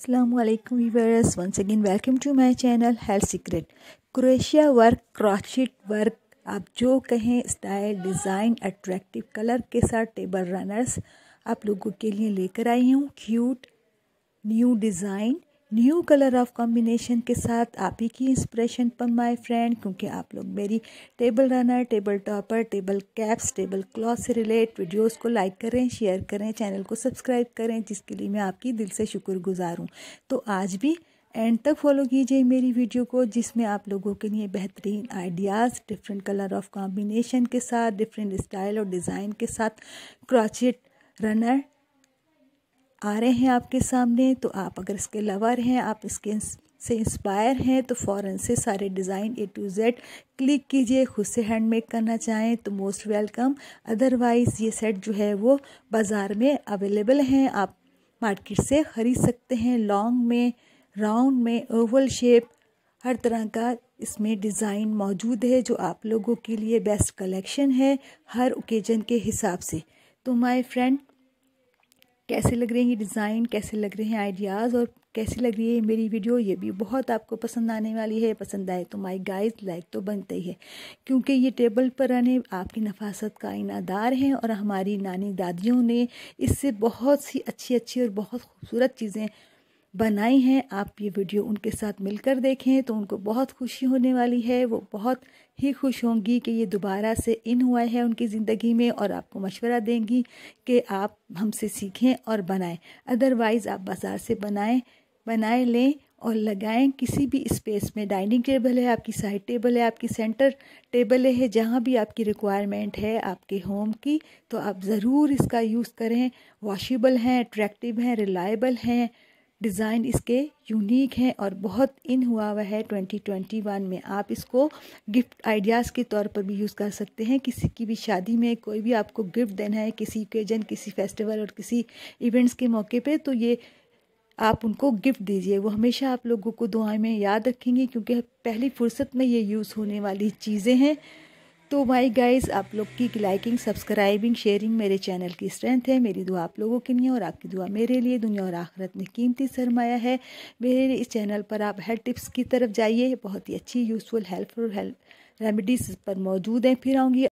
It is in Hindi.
Assalamualaikum viewers once again welcome to my channel health secret crochet work crochet work आप जो कहें स्टाइल डिज़ाइन अट्रैक्टिव कलर के साथ टेबल रनर्स आप लोगों के लिए लेकर आई हूँ cute new design new colour of combination के साथ आप ही की इंस्पिरेशन पर माय फ्रेंड क्योंकि आप लोग मेरी table runner table topper table caps table cloth से रिलेट वीडियोस को लाइक करें शेयर करें चैनल को सब्सक्राइब करें जिसके लिए मैं आपकी दिल से शुक्रगुजार हूँ तो आज भी एंड तक फॉलो कीजिए मेरी वीडियो को जिसमें आप लोगों के लिए बेहतरीन ideas different colour of combination के साथ डिफरेंट स्टाइल और डिज़ाइन के साथ क्रॉचिट रनर आ रहे हैं आपके सामने तो आप अगर इसके लवर हैं आप इसके से इंस्पायर हैं तो फ़ौरन से सारे design A to Z click कीजिए खुद से हैंडमेड करना चाहें तो मोस्ट वेलकम अदरवाइज़ ये सेट जो है वो बाज़ार में अवेलेबल हैं आप मार्केट से ख़रीद सकते हैं लॉन्ग में राउंड में ओवल शेप हर तरह का इसमें डिज़ाइन मौजूद है जो आप लोगों के लिए बेस्ट कलेक्शन है हर ओकेजन के हिसाब से तो माय फ्रेंड कैसे लग रहे हैं ये डिज़ाइन कैसे लग रहे हैं आइडियाज़ और कैसी लग रही है मेरी वीडियो ये भी बहुत आपको पसंद आने वाली है पसंद आए तो माई गाइज लाइक तो बनते ही है क्योंकि ये टेबल पर आने आपकी नफासत का इनादार हैं और हमारी नानी दादियों ने इससे बहुत सी अच्छी अच्छी और बहुत खूबसूरत चीज़ें बनाई हैं आप ये वीडियो उनके साथ मिलकर देखें तो उनको बहुत खुशी होने वाली है वो बहुत ही खुश होंगी कि ये दोबारा से इन हुआ है उनकी ज़िंदगी में और आपको मशवरा देंगी कि आप हमसे सीखें और बनाएं अदरवाइज़ आप बाज़ार से बनाएं बनाए लें और लगाएं किसी भी स्पेस में डाइनिंग टेबल है आपकी साइड टेबल है आपकी सेंटर टेबल है जहाँ भी आपकी रिक्वायरमेंट है आपके होम की तो आप ज़रूर इसका यूज़ करें वॉशिबल हैं अट्रैक्टिव हैं रिलायबल हैं डिज़ाइन इसके यूनिक हैं और बहुत इन हुआ हुआ है 2021 में आप इसको गिफ्ट आइडियाज़ के तौर पर भी यूज़ कर सकते हैं किसी की भी शादी में कोई भी आपको गिफ्ट देना है किसी ओकेजन किसी फेस्टिवल और किसी इवेंट्स के मौके पे तो ये आप उनको गिफ्ट दीजिए वो हमेशा आप लोगों को दुआएं में याद रखेंगे क्योंकि पहली फुर्सत में ये यूज़ होने वाली चीज़ें हैं तो भाई गाइज आप लोग की लाइकिंग सब्सक्राइबिंग शेयरिंग मेरे चैनल की स्ट्रेंथ है मेरी दुआ आप लोगों के लिए और आपकी दुआ मेरे लिए दुनिया और आखिरत में कीमती सरमाया है मेरे इस चैनल पर आप हेल्थ टिप्स की तरफ जाइए बहुत ही अच्छी यूज़फुल हेल्पफुल हेल्प रेमेडीज पर मौजूद हैं फिर आऊँगी